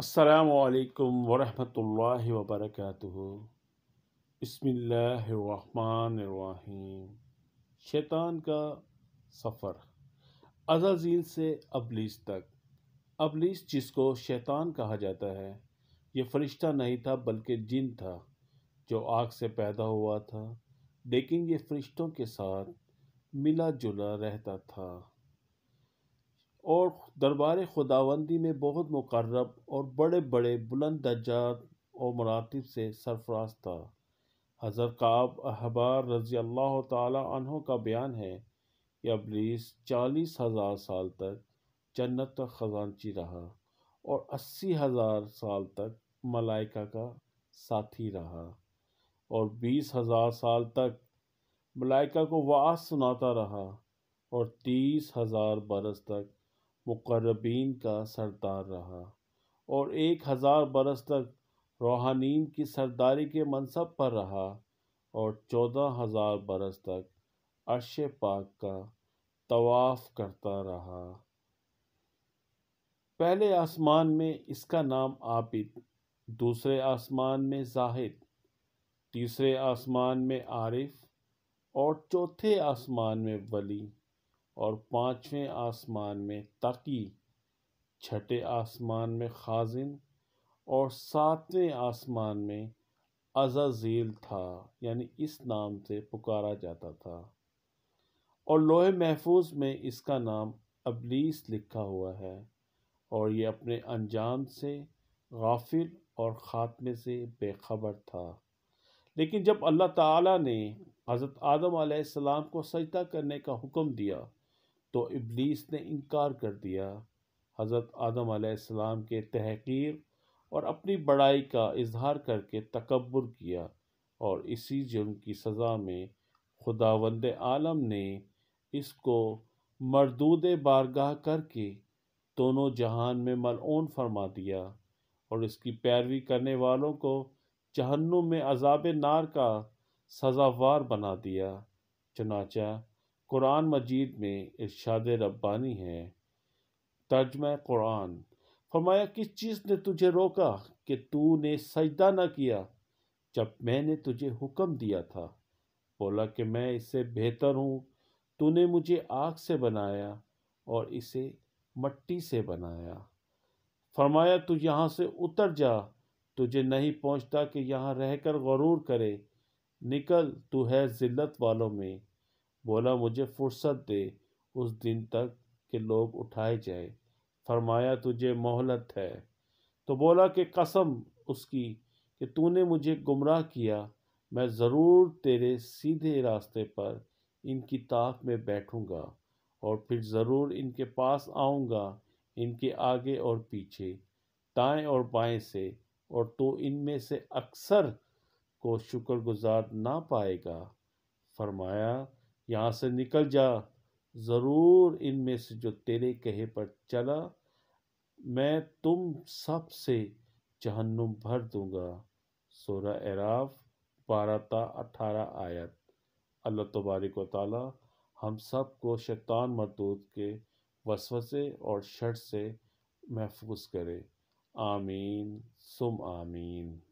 असलकम वरहमल वबरक बसमीम शैतान का सफ़र अजाजील से अबलीस तक अबलीस जिसको शैतान कहा जाता है ये फरिश्ता नहीं था बल्कि जिन था जो आग से पैदा हुआ था लेकिन ये फरिश्तों के साथ मिला जुला रहता था और दरबार खुदावंदी में बहुत मुकर्रब और बड़े बड़े बुलंद दर्जात और मरातब से सरफराज था हज़र काब अहबार रज़ी अल्लाह तहों का बयान है कि अबलीस चालीस हज़ार साल तक जन्नत का खजानची रहा और अस्सी हज़ार साल तक मलाइका का साथी रहा और बीस हज़ार साल तक मलाइका को वास सुनाता रहा और तीस हज़ार बरस तक मुकरबीन का सरदार रहा और एक हज़ार बरस तक रूहानीन की सरदारी के मनसब पर रहा और चौदह हज़ार बरस तक अर्श पाक का तवाफ़ करता रहा पहले आसमान में इसका नाम आबिद दूसरे आसमान में जाहिद तीसरे आसमान में आरिफ और चौथे आसमान में वली और पाँचवें आसमान में तकी छठे आसमान में खाजिन और सातवें आसमान में अजाजील था यानी इस नाम से पुकारा जाता था और लोहे महफूज में इसका नाम अबलीस लिखा हुआ है और ये अपने अनजाम से गाफिल और ख़ात्मे से बेखबर था लेकिन जब अल्लाह ताला ने हज़रत आदम आसमाम को सजदा करने का हुक्म दिया तो इबलीस ने इनकार कर दिया हज़रत आदम आसमाम के तहकीर और अपनी बड़ाई का इजहार करके तकबर किया और इसी जुर्म की सज़ा में खुदावंद आलम ने इसको मरदूद बारगाह करके दोनों जहान में मलून फरमा दिया और इसकी पैरवी करने वालों को जहन्नुम में अजाब नार का सज़ावार बना दिया चनाचा कुरान मजीद में इर्शाद रब्बानी है तर्जम कुरान फरमाया किस चीज़ ने तुझे रोका कि तू ने सजदा ना किया जब मैंने तुझे हुक्म दिया था बोला कि मैं इससे बेहतर हूँ तूने मुझे आग से बनाया और इसे मट्टी से बनाया फरमाया तू यहाँ से उतर जा तुझे नहीं पहुँचता कि यहाँ रहकर गरूर करे निकल तू है ज़िल्लत वालों में बोला मुझे फुर्सत दे उस दिन तक के लोग उठाए जाए फरमाया तुझे मोहलत है तो बोला कि कसम उसकी कि तूने मुझे गुमराह किया मैं ज़रूर तेरे सीधे रास्ते पर इनकी ताक में बैठूंगा और फिर ज़रूर इनके पास आऊंगा इनके आगे और पीछे दाएं और बाएं से और तो इनमें से अक्सर को शुक्रगुजार ना पाएगा फरमाया यहाँ से निकल जा ज़रूर इनमें से जो तेरे कहे पर चला मैं तुम सब से जहन्नुम भर दूंगा सोरा एराफ बारह ता अठारह आयत अल्लाह तबारिक व हम सब को शैतान मरदूद के वसवसे और शर्ट से महफूज करे आमीन सुम आमीन